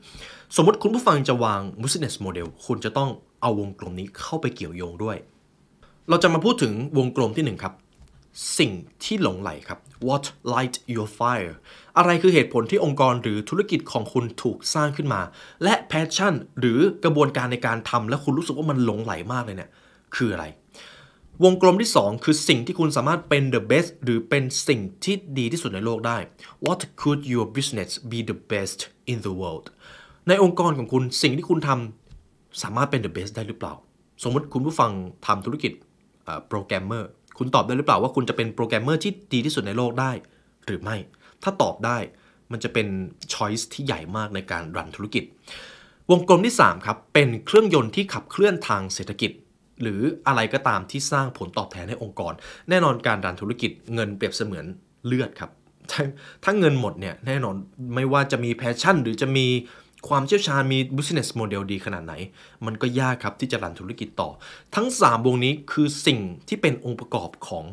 สมมติคุณผู้ฟังจะวาง business model คุณจะต้องเอาวงกลมนี้เข้าไปเกี่ยวโยงด้วย เราจะมาพูดถึงวงกลมที่1ครับ สิ่งที่หลงไหลครับ what light your fire อะไรคือเหตุผลที่องค์กรหรือธุรกิจของคุณถูกสร้างขึ้นมา และแพชชั่นหรือกระบวนการในการทำและคุณรู้สึกว่ามันหลงไหลมากเลยเนี่ยคืออะไร วงกลมที่ 2 คือสิ่งที่คุณสามารถเป็น the best หรือเป็นสิ่งที่ดีที่สุดในโลกได้ what could your business be the best in the world ในองค์กรของคุณสิ่งที่คุณทำสามารถเป็น the best ได้หรือเปล่าสมมติคุณผู้ฟังทำธุรกิจโปรแกรมเมอร์คุณตอบได้หรือเปล่าว่าคุณจะเป็นโปรแกรมเมอร์ที่ดีที่สุดในโลกได้ หรือไม่ ถ้าตอบได้ มันจะเป็นช้อยส์ที่ใหญ่มากในการรันธุรกิจ วงกลมที่ 3 ครับ เป็นเครื่องยนต์ที่ขับเคลื่อนทางเศรษฐกิจ หรืออะไรก็ตามที่สร้างผลตอบแทนให้องค์กร แน่นอนการรันธุรกิจเงินเปรียบเสมือนเลือดครับถ้าเงินหมดเนี่ยแน่นอนไม่ว่าจะมีแพชชั่น หรือจะมีความเชี่ยวชาญมี business model ดีขนาดไหน มันก็ยากครับที่จะรันธุรกิจต่อ ทั้ง 3 วงนี้คือสิ่งที่เป็นองค์ประกอบของ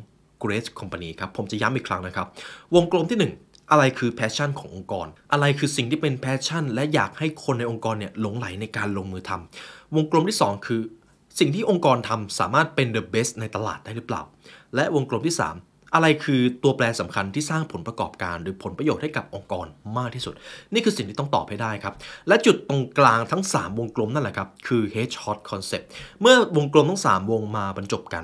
Great Company ครับ ผมจะย้ำอีกครั้งนะครับ วงกลมที่ 1 อะไรคือแพชชั่นขององค์กร อะไรคือสิ่งที่เป็นแพชชั่นและอยากให้คนในองค์กรเนี่ยหลงไหลในการลงมือทำ วงกลมที่ 2 คือ สิ่งที่องค์กรทำสามารถเป็น the best ในตลาดได้หรือเปล่า และวงกลมที่ 3อะไรคือตัวแปรสำคัญที่สร้างผลประกอบการ หรือผลประโยชน์ให้กับองค์กรมากที่สุด นี่คือสิ่งที่ต้องตอบให้ได้ครับ และจุดตรงกลางทั้ง 3 วงกลมนั่นแหละครับ คือ h e d g e h o t Concept เมื่อวงกลมทั้ง 3 วงมาบรรจบกัน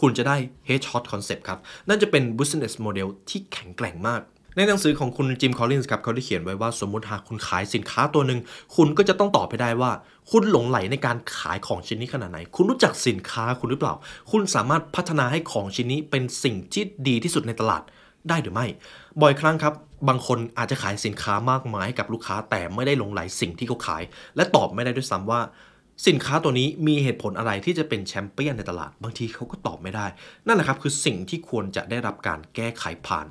คุณจะได้ h e d g e h o t Concept ครับนั่นจะเป็น business model ที่แข็งแกร่งมากในหนังสือของคุณจิม คอลลินส์ครับเขาได้เขียนไว้ว่าสมมติหากคุณขายสินค้าตัวหนึ่งคุณก็จะต้องตอบไปได้ว่า คุณหลงไหลในการขายของชิ้นนี้ขนาดไหน คุณรู้จักสินค้าคุณหรือเปล่า คุณสามารถพัฒนาให้ของชิ้นนี้เป็นสิ่งที่ดีที่สุดในตลาดได้หรือไม่ บ่อยครั้งครับ บางคนอาจจะขายสินค้ามากมายกับลูกค้าแต่ไม่ได้หลงไหลสิ่งที่เขาขาย และตอบไม่ได้ด้วยซ้ำว่า สินค้าตัวนี้มีเหตุผลอะไรที่จะเป็นแชมเปี้ยนในตลาด บางทีเขาก็ตอบไม่ได้ นั่นแหละครับคือสิ่งที่ควรจะได้รับการแก้ไขผ่าน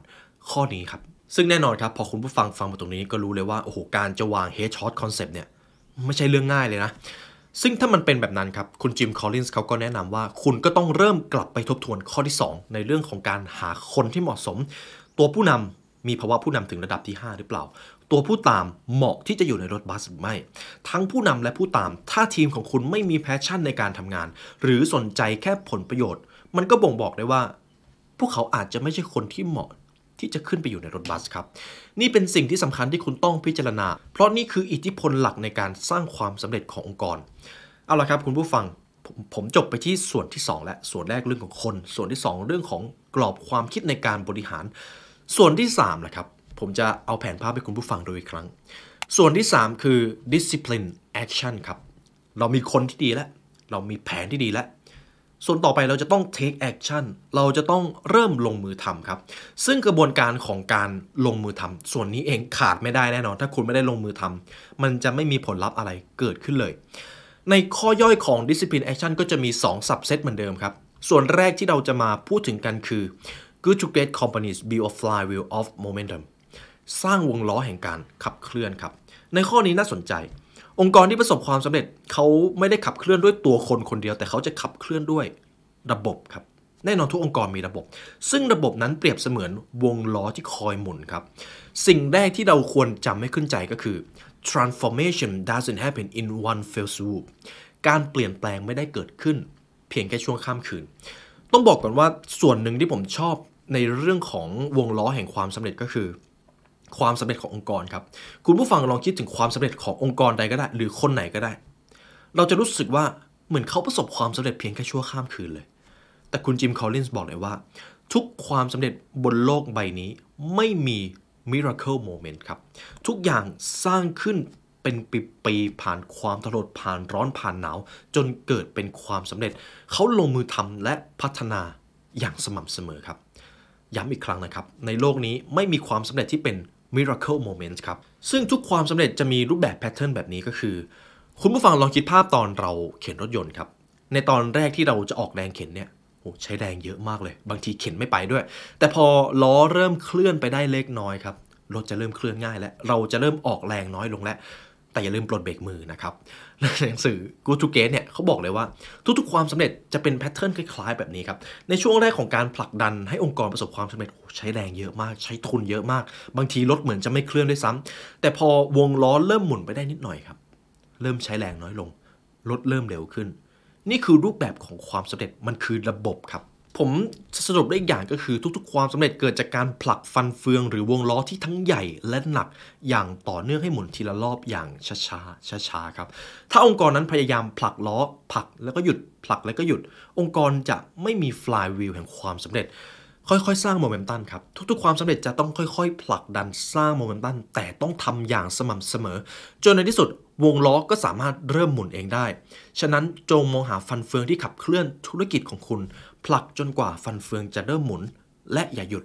ข้อนี้ครับซึ่งแน่นอนครับ พอคุณผู้ฟังฟังมาตรงนี้ก็รู้เลยว่าโอ้โหการจะวางเฮดช็อตคอนเซปต์เนี่ย ไม่ใช่เรื่องง่ายเลยนะ ซึ่งถ้ามันเป็นแบบนั้นครับ คุณจิมคอลลินส์เขาก็แนะนำว่าคุณก็ต้องเริ่มกลับไปทบทวนข้อที่ 2 ในเรื่องของการหาคนที่เหมาะสม ตัวผู้นำมีภาวะผู้นำถึงระดับที่ 5 หรือเปล่า ตัวผู้ตามเหมาะที่จะอยู่ในรถบัสหรือไม่ทั้งผู้นำและผู้ตาม ถ้าทีมของคุณไม่มีแพชชั่นในการทำงาน หรือสนใจแค่ผลประโยชน์ มันก็บ่งบอกได้ว่าพวกเขาอาจจะไม่ใช่คนที่เหมาะที่จะขึ้นไปอยู่ในรถบัสครับ นี่เป็นสิ่งที่สำคัญที่คุณต้องพิจารณา เพราะนี่คืออิทธิพลหลักในการสร้างความสำเร็จขององค์กรเอาละครับคุณผู้ฟังผมผมจบไปที่ส่วนที่ 2 และส่วนแรกเรื่องของคน ส่วนที่ 2 เรื่องของกรอบความคิดในการบริหาร ส่วนที่3นะครับผมจะเอาแผนภาพให้คุณผู้ฟังดูอีกครั้ง ส่วนที่ 3 คือ discipline action ครับเรามีคนที่ดีแล้วเรามีแผนที่ดีแล้วส่วนต่อไปเราจะต้อง take action เราจะต้องเริ่มลงมือทำครับ ซึ่งกระบวนการของการลงมือทำส่วนนี้เองขาดไม่ได้แน่นอน ถ้าคุณไม่ได้ลงมือทำมันจะไม่มีผลลัพธ์อะไรเกิดขึ้นเลย ในข้อย่อยของ discipline action ก็จะมี2 subset เหมือนเดิมครับ ส่วนแรกที่เราจะมาพูดถึงกันคือ good to great companies b u i l a flywheel of momentum สร้างวงล้อแห่งการขับเคลื่อนครับ ในข้อนี้น่าสนใจองค์กรที่ประสบความสำเร็จ เขาไม่ได้ขับเคลื่อนด้วยตัวคนคนเดียว แต่เขาจะขับเคลื่อนด้วยระบบครับแน่นอนทุกองค์กรมีระบบ ซึ่งระบบนั้นเปรียบเสมือนวงล้อที่คอยหมุนครับสิ่งแรกที่เราควรจำให้ขึ้นใจก็คือ transformation doesn't happen in one fell swoop การเปลี่ยนแปลงไม่ได้เกิดขึ้น เพียงแค่ช่วงข้ามคืน ต้องบอกก่อนว่าส่วนหนึ่งที่ผมชอบในเรื่องของวงล้อแห่งความสำเร็จก็คือความสำเร็จขององค์กรครับ คุณผู้ฟังลองคิดถึงความสำเร็จขององค์กรใดก็ได้ หรือคนไหนก็ได้ เราจะรู้สึกว่าเหมือนเขาประสบความสำเร็จเพียงแค่ชั่วข้ามคืนเลย แต่คุณจิม คอลลินส์บอกเลยว่า ทุกความสำเร็จบนโลกใบนี้ไม่มีมิราเคิลโมเมนต์ครับ ทุกอย่างสร้างขึ้นเป็นปีๆผ่านความทรดผ่านร้อนผ่านหนาว จนเกิดเป็นความสำเร็จ เขาลงมือทำและพัฒนาอย่างสม่ำเสมอครับ ย้ำอีกครั้งนะครับ ในโลกนี้ไม่มีความสำเร็จที่เป็น miracle moments ครับ ซึ่งทุกความสำเร็จจะมีรูปแบบแพทเทิร์นแบบนี้ก็คือ คุณผู้ฟังลองคิดภาพตอนเราเข็นรถยนต์ครับ ในตอนแรกที่เราจะออกแรงเข็นเนี่ยโอ้ใช้แรงเยอะมากเลย บางทีเข็นไม่ไปด้วย แต่พอล้อเริ่มเคลื่อนไปได้เล็กน้อยครับ รถจะเริ่มเคลื่อนง่ายแล้วเราจะเริ่มออกแรงน้อยลงแล้วแต่อย่าลืมปลดเบรกมือนะครับในหนังสือ Good to g e t เนี่ยเขาบอกเลยว่า ทุกๆความสำเร็จจะเป็นแพทเทิร์นคล้ายๆ แบบนี้ครับ ในช่วงแรกของการผลักดันให้องค์กรประสบความสำเร็จใช้แรงเยอะมากใช้ทุนเยอะมาก บางทีรถเหมือนจะไม่เคลื่อนด้วยซ้ำ แต่พอวงล้อเริ่มหมุนไปได้นิดหน่อยครับ เริ่มใช้แรงน้อยลงรถเริ่มเร็วขึ้น นี่คือรูปแบบของความสำเร็จมันคือระบบครับผมสรุปได้อย่างก็คือทุกๆความสำเร็จเกิดจากการผลักฟันเฟืองหรือวงล้อที่ทั้งใหญ่และหนักอย่างต่อเนื่องให้หมุนทีละรอบอย่างช้าๆ ช้าๆ ครับ ถ้าองค์กรนั้นพยายามผลักล้อผลักแล้วก็หยุดผลักแล้วก็หยุด องค์กรจะไม่มีฟลายวิวแห่งความสำเร็จ ค่อยๆ สร้างโมเมนตัมครับ ทุกๆความสำเร็จจะต้องค่อยๆผลักดันสร้างโมเมนตัมแต่ต้องทำอย่างสม่ำเสมอจนในที่สุดวงล้อก็สามารถเริ่มหมุนเองได้ ฉะนั้นจงมองหาฟันเฟืองที่ขับเคลื่อนธุรกิจของคุณผลักจนกว่าฟันเฟืองจะเริ่มหมุนและอย่าหยุด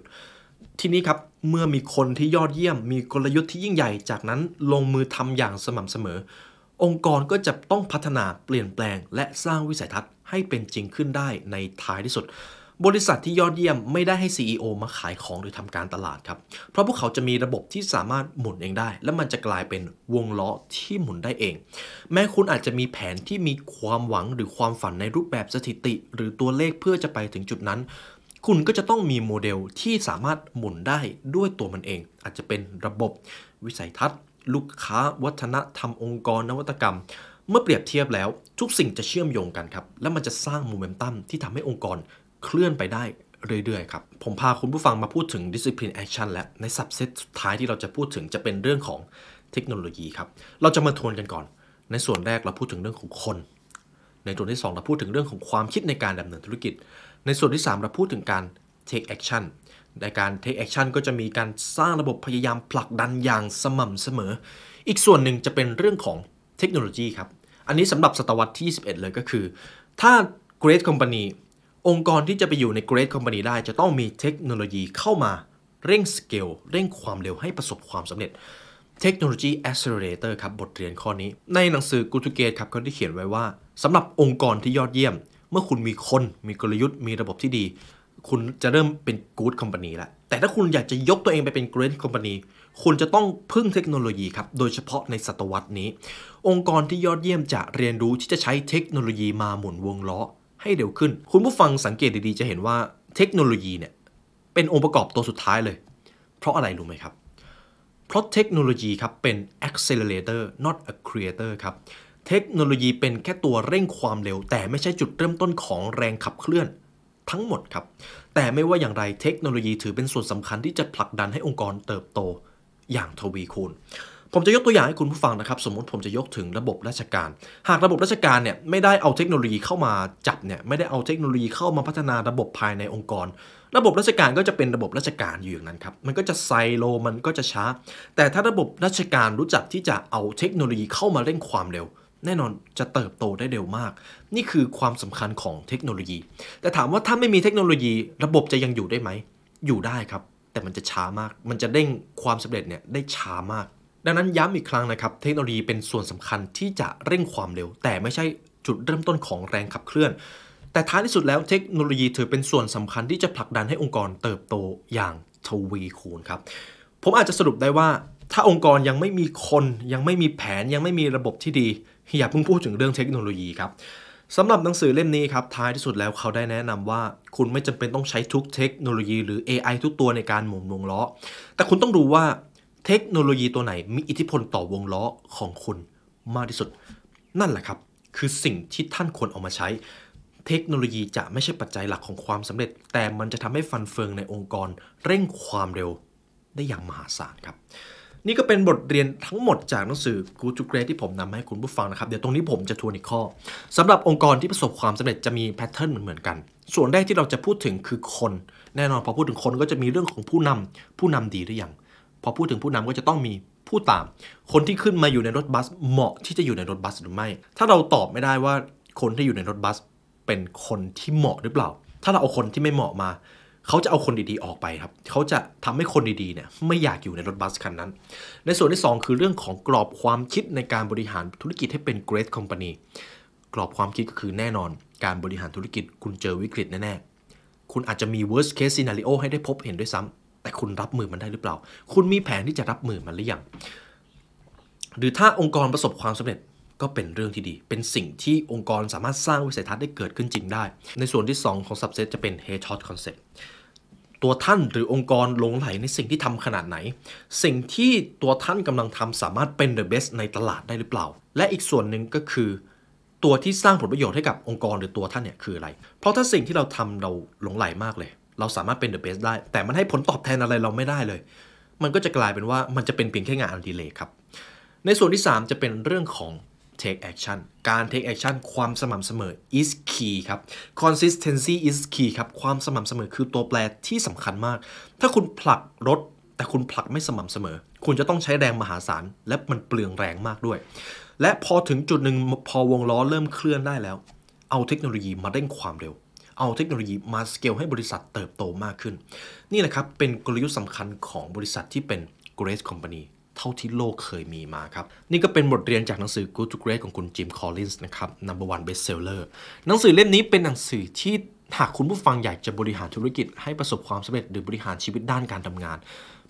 ทีนี้ครับเมื่อมีคนที่ยอดเยี่ยมมีกลยุทธ์ที่ยิ่งใหญ่จากนั้นลงมือทำอย่างสม่ำเสมอ องค์กรก็จะต้องพัฒนาเปลี่ยนแปลงและสร้างวิสัยทัศน์ให้เป็นจริงขึ้นได้ในท้ายที่สุดบริษัทที่ยอดเยี่ยมไม่ได้ให้ CEO มาขายของหรือทำการตลาดครับ เพราะพวกเขาจะมีระบบที่สามารถหมุนเองได้ และมันจะกลายเป็นวงล้อที่หมุนได้เอง แม้คุณอาจจะมีแผนที่มีความหวังหรือความฝันในรูปแบบสถิติหรือตัวเลขเพื่อจะไปถึงจุดนั้น คุณก็จะต้องมีโมเดลที่สามารถหมุนได้ด้วยตัวมันเอง อาจจะเป็นระบบ วิสัยทัศน์ ลูกค้า วัฒนธรรมองค์กรนวัตกรรม เมื่อเปรียบเทียบแล้ว ทุกสิ่งจะเชื่อมโยงกันครับและมันจะสร้างโมเมนตัมที่ทำให้องค์กรเคลื่อนไปได้เรื่อยๆครับผมพาคุณผู้ฟังมาพูดถึง discipline action และในสับเซตสุดท้ายที่เราจะพูดถึงจะเป็นเรื่องของเทคโนโลยีครับเราจะมาทวนกันก่อน ในส่วนแรกเราพูดถึงเรื่องของคน ในส่วนที่ 2 เราพูดถึงเรื่องของความคิดในการดำเนินธุรกิจ ในส่วนที่3เราพูดถึงการ take action ในการ take action ก็จะมีการสร้างระบบพยายามผลักดันอย่างสม่ำเสมอ อีกส่วนหนึ่งจะเป็นเรื่องของเทคโนโลยีครับ อันนี้สำหรับศตวรรษที่ 21 เลยก็คือ ถ้า Great Company องค์กรที่จะไปอยู่ใน Great Company ได้จะต้องมีเทคโนโลยีเข้ามา เร่งสเกล เร่งความเร็วให้ประสบความสำเร็จ เทคโนโลยี Accelerator ครับบทเรียนข้อนี้ ในหนังสือ Good to g a t ครับเขาได้เขียนไว้ว่าสำหรับองค์กรที่ยอดเยี่ยม เมื่อคุณมีคนมีกลยุทธ์มีระบบที่ดี คุณจะเริ่มเป็น Good Company แล้ว แต่ถ้าคุณอยากจะยกตัวเองไปเป็น Great Company คุณจะต้องพึ่งเทคโนโลยีครับโดยเฉพาะในศตวรรษนี้ องค์กรที่ยอดเยี่ยมจะเรียนรู้ที่จะใช้เทคโนโลยีมาหมุนวงล้อให้เร็วขึ้น คุณผู้ฟังสังเกตดีๆ จะเห็นว่าเทคโนโลยีเนี่ยเป็นองค์ประกอบตัวสุดท้ายเลย เพราะอะไรรู้ไหมครับ เพราะเทคโนโลยีครับเป็น accelerator not a creator ครับเทคโนโลยีเป็นแค่ตัวเร่งความเร็ว แต่ไม่ใช่จุดเริ่มต้นของแรงขับเคลื่อนทั้งหมดครับ แต่ไม่ว่าอย่างไรเทคโนโลยีถือเป็นส่วนสำคัญที่จะผลักดันให้องค์กรเติบโตอย่างทวีคูณผมจะยกตัวอย่างให้คุณผู้ฟังนะครับ สมมติผมจะยกถึงระบบราชการ หากระบบราชการเนี่ยไม่ได้เอาเทคโนโลยีเข้ามาจับเนี่ยไม่ได้เอาเทคโนโลยีเข้ามาพัฒนาระบบภายในองค์กร ระบบราชการก็จะเป็นระบบราชการอยู่อย่างนั้นครับ มันก็จะไซโล มันก็จะช้า แต่ถ้าระบบราชการรู้จักที่จะเอาเทคโนโลยีเข้ามาเร่งความเร็วแน่นอนจะเติบโตได้เร็วมาก นี่คือความสำคัญของเทคโนโลยี แต่ถามว่าถ้าไม่มีเทคโนโลยี ระบบจะยังอยู่ได้ไหมอยู่ได้ครับแต่มันจะช้ามาก มันจะเด้งความสำเร็จเนี่ยได้ช้ามากดังนั้นย้ำอีกครั้ง นะครับ เทคโนโลยีเป็นส่วนสำคัญที่จะเร่งความเร็ว แต่ไม่ใช่จุดเริ่มต้นของแรงขับเคลื่อน แต่ท้ายที่สุดแล้วเทคโนโลยีถือเป็นส่วนสำคัญที่จะผลักดันให้องค์กรเติบโตอย่างทวีคูณครับ ผมอาจจะสรุปได้ว่าถ้าองค์กรยังไม่มีคน ยังไม่มีแผนยังไม่มีระบบที่ดี อย่าเพิ่งพูดถึงเรื่องเทคโนโลยีครับสำหรับหนังสือเล่มนี้ครับท้ายที่สุดแล้วเขาได้แนะนำว่า คุณไม่จำเป็นต้องใช้ทุกเทคโนโลยี หรือ AI ทุกตัวในการหมุนวงล้อ แต่คุณต้องรู้ว่าเทคโนโลยีตัวไหนมีอิทธิพลต่อวงล้อของคุณมากที่สุด นั่นแหละครับ คือสิ่งที่ท่านควรเอามาใช้ เทคโนโลยีจะไม่ใช่ปัจจัยหลักของความสำเร็จ แต่มันจะทำให้ฟันเฟืองในองค์กรเร่งความเร็วได้อย่างมหาศาลครับนี่ก็เป็นบทเรียนทั้งหมดจากหนังสือ Good to Great ที่ผมนำมาให้คุณผู้ฟังนะครับ เดี๋ยวตรงนี้ผมจะทวนอีกข้อสำหรับองค์กรที่ประสบความสำเร็จจะมีแพทเทิร์นเหมือนกัน ส่วนแรกที่เราจะพูดถึงคือคน แน่นอนพอพูดถึงคนก็จะมีเรื่องของผู้นำผู้นำดีหรือยังพอพูดถึงผู้นำก็จะต้องมีผู้ตาม คนที่ขึ้นมาอยู่ในรถบัสเหมาะที่จะอยู่ในรถบัสหรือไม่ ถ้าเราตอบไม่ได้ว่าคนที่อยู่ในรถบัสเป็นคนที่เหมาะหรือเปล่า ถ้าเราเอาคนที่ไม่เหมาะมา เขาจะเอาคนดีๆออกไปครับ เขาจะทำให้คนดีๆเนี่ยไม่อยากอยู่ในรถบัสคันนั้น ในส่วนที่ 2 คือเรื่องของกรอบความคิดในการบริหารธุรกิจให้เป็น great company กรอบความคิดก็คือแน่นอนการบริหารธุรกิจคุณเจอวิกฤตแน่ๆ คุณอาจจะมี worst case scenario ให้ได้พบเห็นด้วยซ้ำแต่คุณรับมือมันได้หรือเปล่า คุณมีแผนที่จะรับมือมันหรือยัง หรือถ้าองค์กรประสบความสำเร็จก็เป็นเรื่องที่ดี เป็นสิ่งที่องค์กรสามารถสร้างวิสัยทัศน์ได้เกิดขึ้นจริงได้ ในส่วนที่ 2 ของ subset จะเป็น headshot concept ตัวท่านหรือองค์กรลงไหลในสิ่งที่ทำขนาดไหน สิ่งที่ตัวท่านกำลังทำสามารถเป็น the best ในตลาดได้หรือเปล่า และอีกส่วนหนึ่งก็คือ ตัวที่สร้างผลประโยชน์ให้กับองค์กร หรือตัวท่านเนี่ยคืออะไร เพราะถ้าสิ่งที่เราทำเราหลงไหลมากเลยเราสามารถเป็นเดอะเบสได้ แต่มันให้ผลตอบแทนอะไรเราไม่ได้เลย มันก็จะกลายเป็นว่ามันจะเป็นเพียงแค่งานอันดีเลยครับ ในส่วนที่ 3 จะเป็นเรื่องของ take action การ take action ความสม่ำเสมอ is key ครับ consistency is key ครับความสม่ำเสมอคือตัวแปรที่สำคัญมาก ถ้าคุณผลักรถ แต่คุณผลักไม่สม่ำเสมอ คุณจะต้องใช้แรงมหาศาล และมันเปลืองแรงมากด้วย และพอถึงจุดหนึ่งพอวงล้อเริ่มเคลื่อนได้แล้ว เอาเทคโนโลยีมาเร่งความเร็วเอาเทคโนโลยีมาสเกลให้บริษัทเติบโตมากขึ้น นี่แหละครับเป็นกลยุทธ์สำคัญของบริษัทที่เป็น Great Company เท่าที่โลกเคยมีมาครับนี่ก็เป็นบทเรียนจากหนังสือ Good to Great ของคุณจิม คอลลินส์นะครับ number one bestseller หนังสือเล่มนี้เป็นหนังสือที่หากคุณผู้ฟังอยากจะบริหารธุรกิจ ให้ประสบความสำเร็จหรือบริหารชีวิตด้านการทำงาน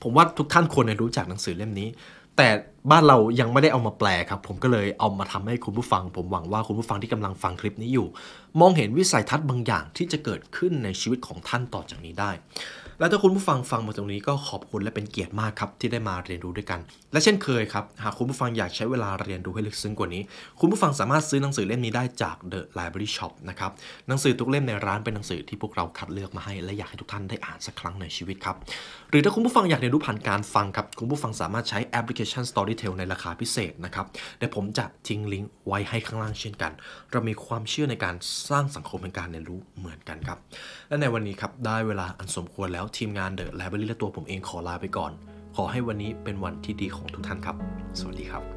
ผมว่าทุกท่านควรรู้จักหนังสือเล่มนี้แต่บ้านเรายังไม่ได้เอามาแปลครับ ผมก็เลยเอามาทำให้คุณผู้ฟังผมหวังว่าคุณผู้ฟังที่กำลังฟังคลิปนี้อยู่ มองเห็นวิสัยทัศน์บางอย่างที่จะเกิดขึ้นในชีวิตของท่านต่อจากนี้ได้ และถ้าคุณผู้ฟังฟังมาตรงนี้ก็ขอบคุณและเป็นเกียรติมากครับ ที่ได้มาเรียนรู้ด้วยกันและเช่นเคยครับหากคุณผู้ฟังอยากใช้เวลาเรียนรู้ให้ลึกซึ้งกว่านี้ คุณผู้ฟังสามารถซื้อหนังสือเล่มนี้ได้จาก The Library Shop นะครับหนังสือทุกเล่มในร้านเป็นหนังสือที่พวกเราคัดเลือกมาให้และอยากให้ทุกท่านได้อ่านสักครั้งในชีวิตครับหรือถ้าคุณผู้ฟังอยากเรียนรู้ผ่านการฟังครับคุณผู้ฟังสามารถใช้แอปพลิเคชัน Storytel ในราคาพิเศษนะครับเดี๋ยวผมจะทิ้งลิงก์ไว้ให้ข้างล่างเช่นกัน เรามีความเชื่อในการสร้างสังคมแห่งการเรียนรู้เหมือนกันครับและในวันนี้ครับได้เวลาอันสมควรแล้วทีมงาน The Library และตัวผมเองขอลาไปก่อนขอให้วันนี้เป็นวันที่ดีของทุกท่านครับ สวัสดีครับ